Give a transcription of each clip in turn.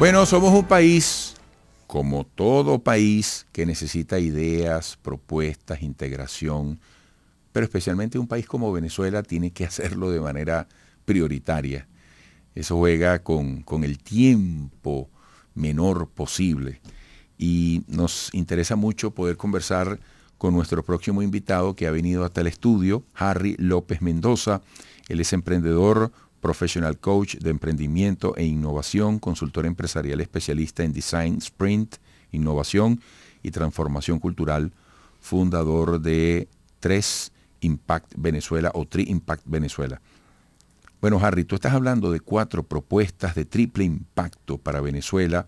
Bueno, somos un país, como todo país, que necesita ideas, propuestas, integración, pero especialmente un país como Venezuela tiene que hacerlo de manera prioritaria. Eso juega con, el tiempo menor posible. Y nos interesa mucho poder conversar con nuestro próximo invitado que ha venido hasta el estudio, Harry López Mendoza. Él es emprendedor, Professional Coach de Emprendimiento e Innovación, consultor empresarial especialista en Design, Sprint, Innovación y Transformación Cultural, fundador de 3 Impact Venezuela o Tri Impact Venezuela. Bueno, Harry, tú estás hablando de cuatro propuestas de triple impacto para Venezuela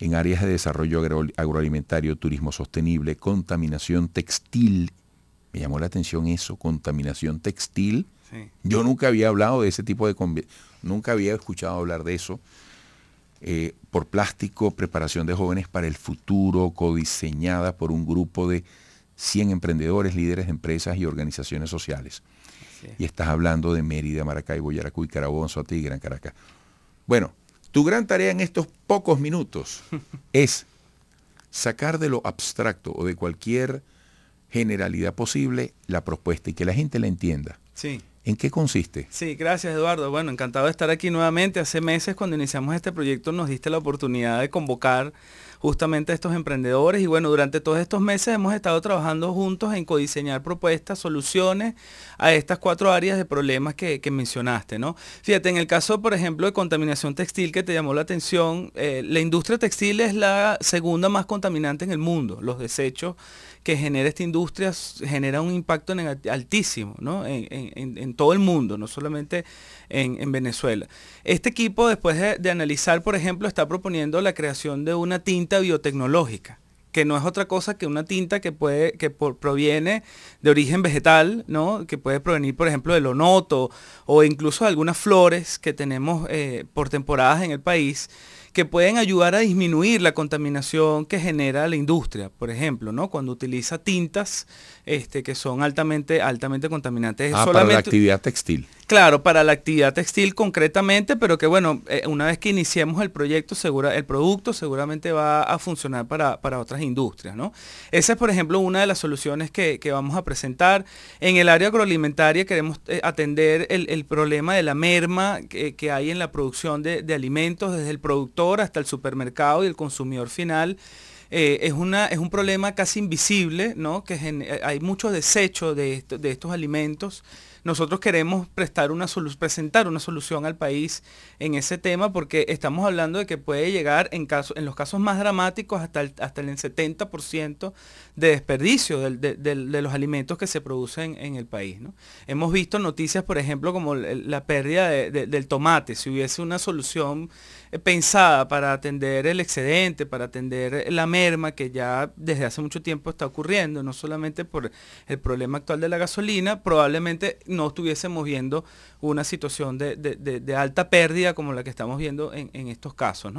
en áreas de desarrollo agroalimentario, turismo sostenible, contaminación textil. Me llamó la atención eso, contaminación textil yo nunca había hablado de ese tipo de... Nunca había escuchado hablar de eso. Eh, por plástico, preparación de jóvenes para el futuro, codiseñada por un grupo de 100 emprendedores, líderes de empresas y organizaciones sociales. Y estás hablando de Mérida, Maracaibo, Yaracuy, Carabobo, ti Gran Caracas. Bueno, tu gran tarea en estos pocos minutos es sacar de lo abstracto o de cualquier generalidad posible la propuesta y que la gente la entienda. Sí. ¿En qué consiste? Sí, gracias Eduardo. Bueno, encantado de estar aquí nuevamente. Hace meses cuando iniciamos este proyecto nos diste la oportunidad de convocar justamente a estos emprendedores y bueno, durante todos estos meses hemos estado trabajando juntos en codiseñar propuestas, soluciones a estas cuatro áreas de problemas que, mencionaste, ¿no? Fíjate, en el caso, por ejemplo, de contaminación textil que te llamó la atención, eh, la industria textil es la segunda más contaminante en el mundo, los desechos que genera esta industria genera un impacto altísimo en, todo el mundo, no solamente en, Venezuela. Este equipo, después de, analizar, por ejemplo, está proponiendo la creación de una tinta biotecnológica que no es otra cosa que una tinta que puede que proviene de origen vegetal, Que puede provenir, por ejemplo, del onoto o incluso de algunas flores que tenemos eh, por temporadas en el país que pueden ayudar a disminuir la contaminación que genera la industria, por ejemplo, ¿no? Cuando utiliza tintas este, que son altamente, altamente contaminantes. Ah, Solamente, para la actividad textil. Claro, para la actividad textil concretamente, pero que bueno, eh, una vez que iniciemos el proyecto, segura, el producto seguramente va a funcionar para, otras industrias, ¿no? Esa es, por ejemplo, una de las soluciones que, vamos a presentar. En el área agroalimentaria queremos eh, atender el, problema de la merma que, hay en la producción de alimentos desde el producto hasta el supermercado y el consumidor final. Eh, es, una, es un problema casi invisible, que eh, hay mucho desecho de estos alimentos nosotros queremos presentar una solución al país en ese tema porque estamos hablando de que puede llegar en, los casos más dramáticos hasta el, el 70% de desperdicio de, los alimentos que se producen en el país. Hemos visto noticias, por ejemplo, como la pérdida del tomate. Si hubiese una solución eh, pensada para atender el excedente, para atender la merma que ya desde hace mucho tiempo está ocurriendo, no solamente por el problema actual de la gasolina, probablemente no estuviésemos viendo una situación de, alta pérdida como la que estamos viendo en, estos casos.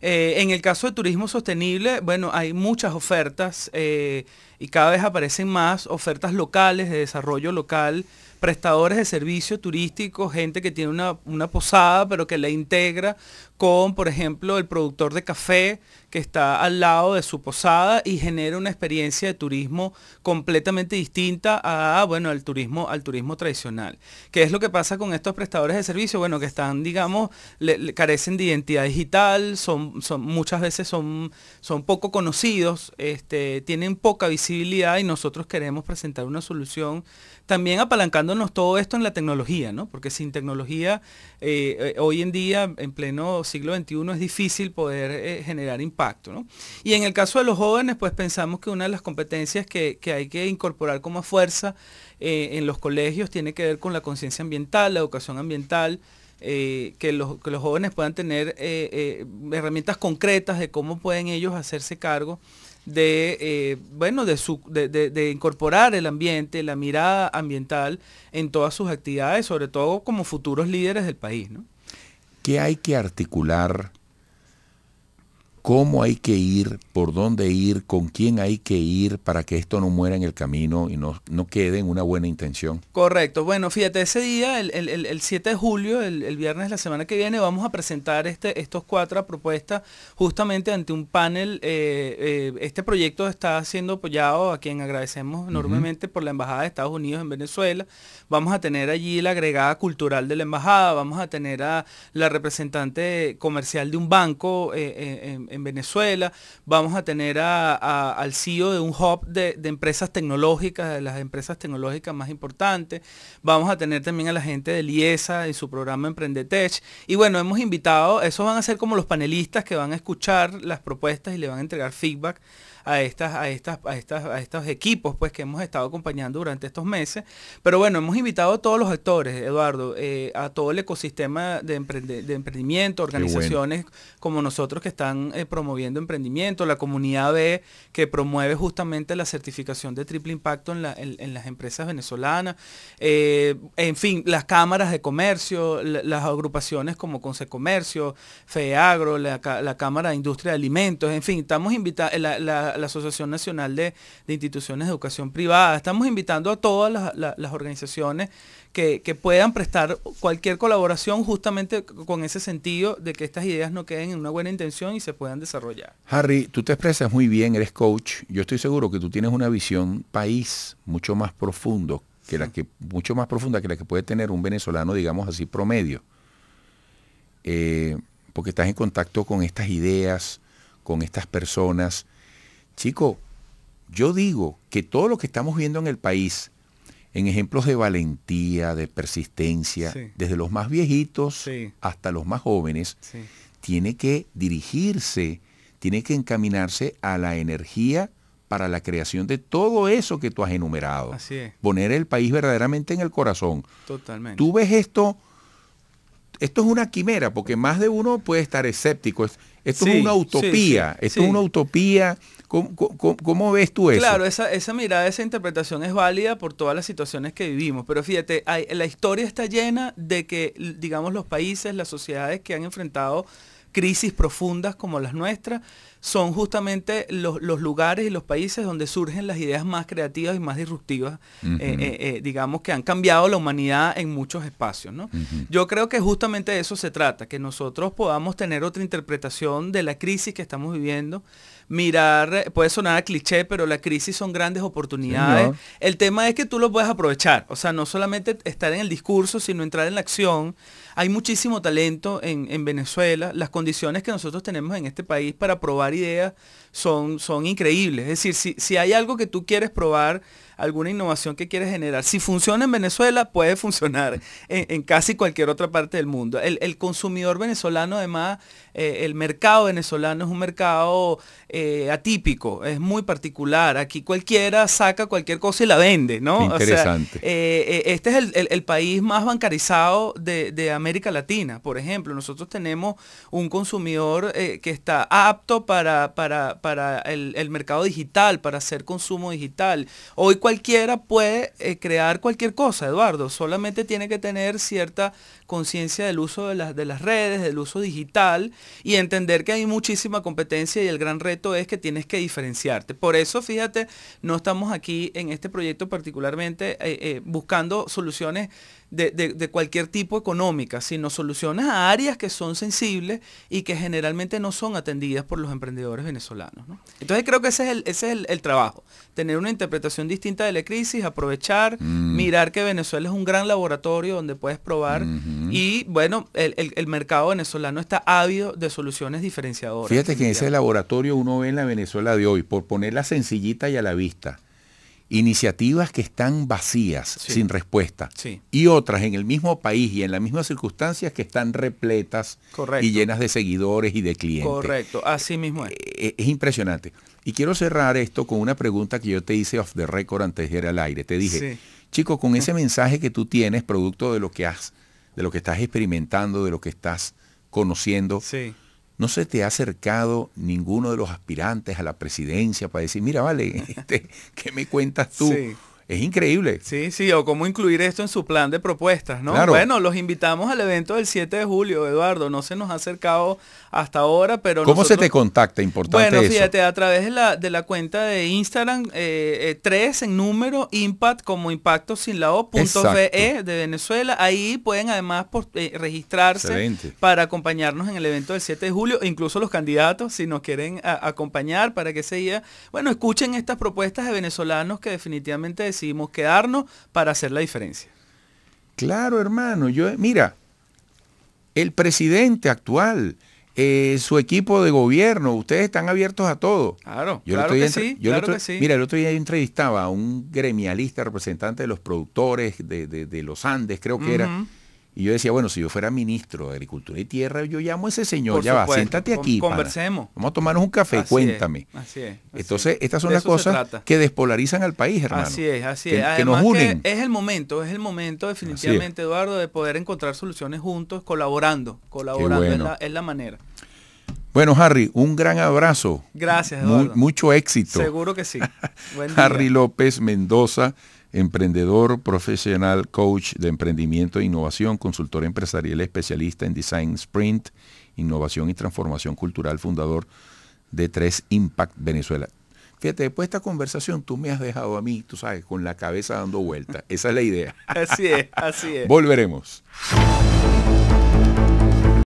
Eh, en el caso de turismo sostenible, bueno, hay muchas ofertas eh, y cada vez aparecen más ofertas locales de desarrollo local prestadores de servicio turístico, gente que tiene una, posada, pero que la integra con, por ejemplo, el productor de café que está al lado de su posada y genera una experiencia de turismo completamente distinta a, bueno, al turismo, al turismo tradicional. ¿Qué es lo que pasa con estos prestadores de servicios? Bueno, que están, digamos, carecen de identidad digital, son, son, muchas veces son, son poco conocidos, este, tienen poca visibilidad y nosotros queremos presentar una solución también apalancándonos todo esto en la tecnología, ¿no? Porque sin tecnología, eh, eh, hoy en día, en pleno siglo XXI, es difícil poder eh, generar impacto, Y en el caso de los jóvenes, pues pensamos que una de las competencias que hay que incorporar como fuerza en los colegios tiene que ver con la conciencia ambiental, la educación ambiental, eh, que, los, jóvenes puedan tener eh, eh, herramientas concretas de cómo pueden ellos hacerse cargo de, bueno, de, incorporar el ambiente, la mirada ambiental en todas sus actividades, sobre todo como futuros líderes del país. ¿Qué hay que articular cómo hay que ir, por dónde ir, con quién hay que ir para que esto no muera en el camino y no, no quede en una buena intención. Correcto. Bueno, fíjate, ese día, el, el 7 de julio, el, viernes de la semana que viene, vamos a presentar este, estos cuatro propuestas justamente ante un panel. Eh, eh, este proyecto está siendo apoyado, a quien agradecemos enormemente por la Embajada de Estados Unidos en Venezuela. Vamos a tener allí la agregada cultural de la Embajada, vamos a tener a la representante comercial de un banco. Eh, en Venezuela, vamos a tener al CEO de un hub de, empresas tecnológicas, de las empresas tecnológicas más importantes, vamos a tener también a la gente de Liesa y su programa Emprendetech, y bueno, hemos invitado, esos van a ser como los panelistas que van a escuchar las propuestas y le van a entregar feedback a, estas, a, estas, a, estos equipos pues, que hemos estado acompañando durante estos meses. Pero bueno, hemos invitado a todos los actores, Eduardo, eh, a todo el ecosistema de, emprendimiento, organizaciones como nosotros que están eh, promoviendo emprendimiento, la comunidad B que promueve justamente la certificación de triple impacto en, las empresas venezolanas, eh, en fin, las cámaras de comercio, las agrupaciones como Comercio, FEAGRO, la, Cámara de Industria de Alimentos, en fin, estamos invitados la, Asociación Nacional de, Instituciones de Educación Privada. Estamos invitando a todas las, organizaciones que, puedan prestar cualquier colaboración justamente con ese sentido de que estas ideas no queden en una buena intención y se puedan desarrollar. Harry, tú te expresas muy bien, eres coach. Yo estoy seguro que tú tienes una visión país mucho más profundo que la que mucho más profunda que la que puede tener un venezolano, digamos así, promedio. Eh, porque estás en contacto con estas ideas, con estas personas, Chico, yo digo que todo lo que estamos viendo en el país, en ejemplos de valentía, de persistencia, desde los más viejitos hasta los más jóvenes, tiene que dirigirse, tiene que encaminarse a la energía para la creación de todo eso que tú has enumerado. Así es. Poner el país verdaderamente en el corazón. Totalmente. Tú ves esto esto es una quimera, porque más de uno puede estar escéptico. Esto es una utopía, esto es una utopía. ¿Cómo, ves tú eso? Claro, esa, mirada, esa interpretación es válida por todas las situaciones que vivimos, pero fíjate, la historia está llena de que, digamos, los países, las sociedades que han enfrentado crisis profundas como las nuestras, son justamente los, lugares y los países donde surgen las ideas más creativas y más disruptivas, eh, eh, eh, digamos, que han cambiado la humanidad en muchos espacios. Yo creo que justamente de eso se trata, que nosotros podamos tener otra interpretación de la crisis que estamos viviendo, mirar, eh, puede sonar a cliché, pero la crisis son grandes oportunidades. El tema es que tú lo puedes aprovechar, o sea, no solamente estar en el discurso, sino entrar en la acción. Hay muchísimo talento en, Venezuela, las condiciones que nosotros tenemos en este país para probar ideas son, son increíbles. Es decir, si, si hay algo que tú quieres probar, alguna innovación que quiere generar. Si funciona en Venezuela, puede funcionar en, casi cualquier otra parte del mundo. El, consumidor venezolano, además, eh, el mercado venezolano es un mercado eh, atípico, es muy particular. Aquí cualquiera saca cualquier cosa y la vende, ¿no? Eh, este es el, país más bancarizado de, América Latina, por ejemplo. Nosotros tenemos un consumidor que está apto para, para, para el mercado digital, para hacer consumo digital. Hoy cualquiera puede eh, crear cualquier cosa, Eduardo. Solamente tiene que tener cierta conciencia del uso de, de las redes, del uso digital y entender que hay muchísima competencia y el gran reto es que tienes que diferenciarte. Por eso, fíjate, no estamos aquí en este proyecto particularmente eh, eh, buscando soluciones de, cualquier tipo económica, sino soluciones a áreas que son sensibles y que generalmente no son atendidas por los emprendedores venezolanos. Entonces creo que ese es, el, trabajo, tener una interpretación distinta de la crisis, aprovechar, mm. mirar que Venezuela es un gran laboratorio donde puedes probar y bueno, el, el mercado venezolano está ávido de soluciones diferenciadoras. Fíjate que en ese laboratorio uno ve en la Venezuela de hoy, por ponerla sencillita y a la vista iniciativas que están vacías, sin respuesta, y otras en el mismo país y en las mismas circunstancias que están repletas y llenas de seguidores y de clientes. Correcto, así mismo es. Eh, eh, es. impresionante. Y quiero cerrar esto con una pregunta que yo te hice off the record antes de ir al aire. Te dije, chico, con ese mensaje que tú tienes, producto de lo que has, de lo que estás experimentando, de lo que estás conociendo, ¿No se te ha acercado ninguno de los aspirantes a la presidencia para decir, mira, vale, este, ¿qué me cuentas tú? Es increíble. Sí, sí, o cómo incluir esto en su plan de propuestas, ¿no? Bueno, los invitamos al evento del 7 de julio, Eduardo. No se nos ha acercado hasta ahora, pero... ¿Cómo se te contacta? Importante Bueno, fíjate, a través de la, de la cuenta de Instagram, 3 eh, eh, en número, impact como impacto sin la e de Venezuela. Ahí pueden además eh, registrarse para acompañarnos en el evento del 7 de julio. Incluso los candidatos, si nos quieren acompañar para que se diga. bueno, escuchen estas propuestas de venezolanos que definitivamente decidimos quedarnos para hacer la diferencia. Claro, hermano. Yo, mira, el presidente actual, eh, su equipo de gobierno, ustedes están abiertos a todo. Claro, claro, que sí, yo Mira, el otro día yo entrevistaba a un gremialista representante de los productores de, los Andes, creo que era y yo decía, bueno, si yo fuera ministro de Agricultura y Tierra, yo llamo a ese señor, ya va, siéntate aquí. Conversemos. Vamos a tomarnos un café, cuéntame. así es. Entonces, estas son las cosas que despolarizan al país, hermano. Así es, así es. Que, nos unen. es el momento, es el momento definitivamente, Eduardo, de poder encontrar soluciones juntos, colaborando, colaborando, es, la, manera. Bueno, Harry, un gran abrazo. Gracias, Eduardo. mucho éxito. Seguro que sí. Harry López Mendoza emprendedor profesional, coach de emprendimiento e innovación, consultor empresarial especialista en Design Sprint, innovación y transformación cultural, fundador de 3 Impact Venezuela. Fíjate, después de esta conversación tú me has dejado a mí, tú sabes, con la cabeza dando vuelta Esa es la idea. Así es, así es. Volveremos.